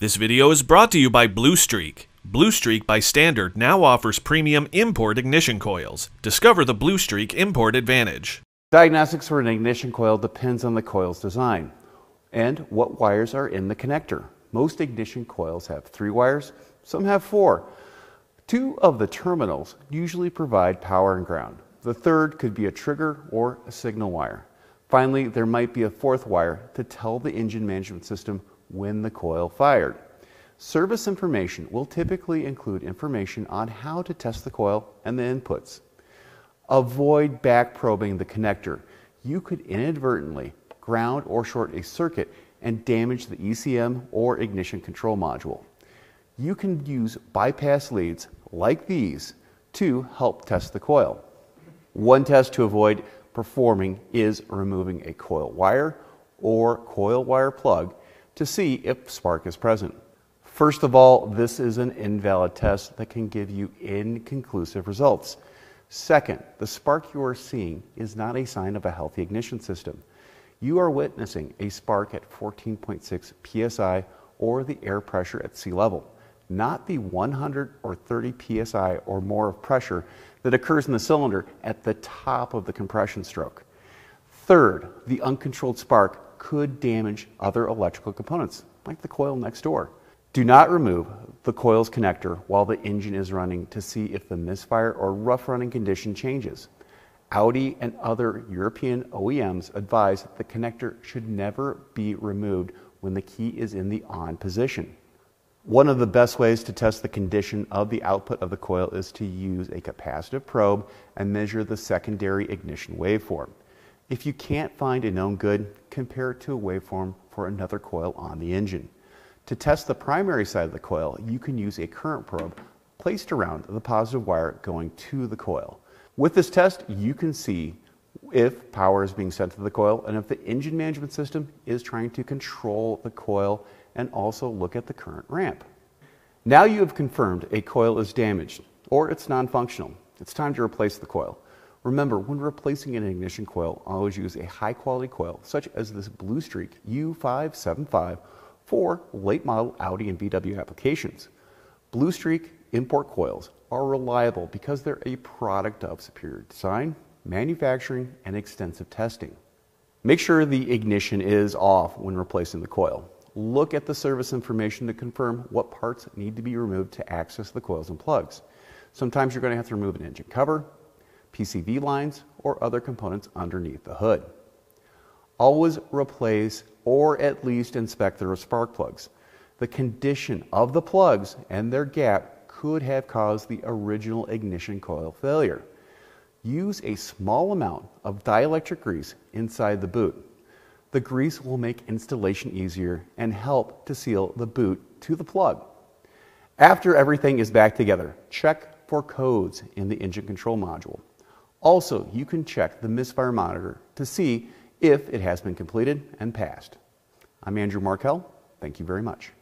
This video is brought to you by Blue Streak. Blue Streak by Standard now offers premium import ignition coils. Discover the Blue Streak import advantage. Diagnostics for an ignition coil depends on the coil's design and what wires are in the connector. Most ignition coils have three wires, some have four. Two of the terminals usually provide power and ground. The third could be a trigger or a signal wire. Finally, there might be a fourth wire to tell the engine management system when the coil fired. Service information will typically include information on how to test the coil and the inputs. Avoid back probing the connector. You could inadvertently ground or short a circuit and damage the ECM or ignition control module. You can use bypass leads like these to help test the coil. One test to avoid performing is removing a coil wire or coil wire plug to see if spark is present. First of all, this is an invalid test that can give you inconclusive results. Second, the spark you are seeing is not a sign of a healthy ignition system. You are witnessing a spark at 14.6 psi or the air pressure at sea level, not the 100 or 30 psi or more of pressure that occurs in the cylinder at the top of the compression stroke. Third, the uncontrolled spark could damage other electrical components, like the coil next door. Do not remove the coil's connector while the engine is running to see if the misfire or rough running condition changes. Audi and other European OEMs advise that the connector should never be removed when the key is in the on position. One of the best ways to test the condition of the output of the coil is to use a capacitive probe and measure the secondary ignition waveform. If you can't find a known good, compare it to a waveform for another coil on the engine. To test the primary side of the coil, you can use a current probe placed around the positive wire going to the coil. With this test, you can see if power is being sent to the coil and if the engine management system is trying to control the coil and also look at the current ramp. Now you have confirmed a coil is damaged or it's non-functional. It's time to replace the coil. Remember, when replacing an ignition coil, always use a high quality coil such as this Blue Streak U575 for late model Audi and VW applications. Blue Streak import coils are reliable because they're a product of superior design, manufacturing, and extensive testing. Make sure the ignition is off when replacing the coil. Look at the service information to confirm what parts need to be removed to access the coils and plugs. Sometimes you're going to have to remove an engine cover, PCV lines, or other components underneath the hood. Always replace or at least inspect the spark plugs. The condition of the plugs and their gap could have caused the original ignition coil failure. Use a small amount of dielectric grease inside the boot. The grease will make installation easier and help to seal the boot to the plug. After everything is back together, check for codes in the engine control module. Also, you can check the misfire monitor to see if it has been completed and passed. I'm Andrew Markell. Thank you very much.